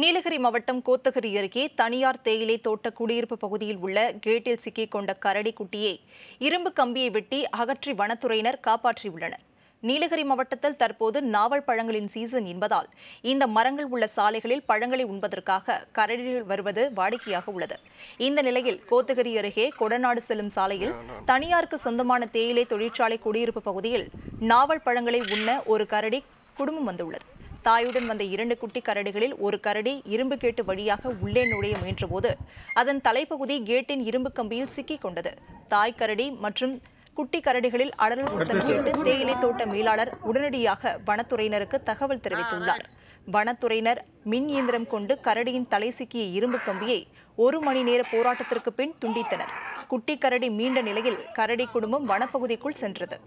நீலகிரி மாவட்டம் கோத்தகிரி அருகே தனியார் தேயிலை தோட்ட குடியிருப்பு பகுதியில் உள்ள கேட்டில் சிக்கிக் கொண்ட கரடி குட்டியை இரும்பு கம்பியை வெட்டி அகற்றி வனத்துறையினர் காப்பாற்றியுள்ளனர் நீலகிரி மாவட்டத்தில் தற்போது நாவல் பழங்களின் சீசன் என்பதால் இந்த மரங்கள் உள்ள சாலைகளில் பழங்களை உண்பதற்காக கரடிகள் வருவது வாடிக்கையாக உள்ளது இந்த நிலையில் கோத்தகிரி அருகே கொடநாடு செல்லும் சாலையில் தனியாருக்கு சொந்தமான தேயிலை தொழிற்சாலை குடியிருப்பு பகுதியில் நாவல் பழங்களை உண்ண ஒரு கரடி குடும்பம் வந்துள்ளது தாயுடன் வந்த இரண்டு குட்டி கரடிகளில் ஒரு கரடி இரும்பு கேட்டு வழியாக உள்ளே நுழைய முயன்றபோது அதன் தலைப்பகுதி கேட்டின் இரும்பு கம்பியில் சிக்கிக் கொண்டது தாய் கரடி மற்றும் குட்டி கரடிகளில் அடல் சத்தம் கேட்டு தேயிலை தோட்ட மேலாளர் உடனடியாக வனத்துறையினருக்கு தகவல் தெரிவித்துள்ளார் வனத்துறையினர் மின் இயந்திரம் கொண்டு கரடியின் தலை சிக்கிய இரும்பு கம்பியை ஒரு மணி நேர போராட்டத்திற்கு பின் துண்டித்தனர் குட்டி கரடி மீண்ட நிலையில் கரடி குடும்பம் வனப்பகுதிக்குள் சென்றது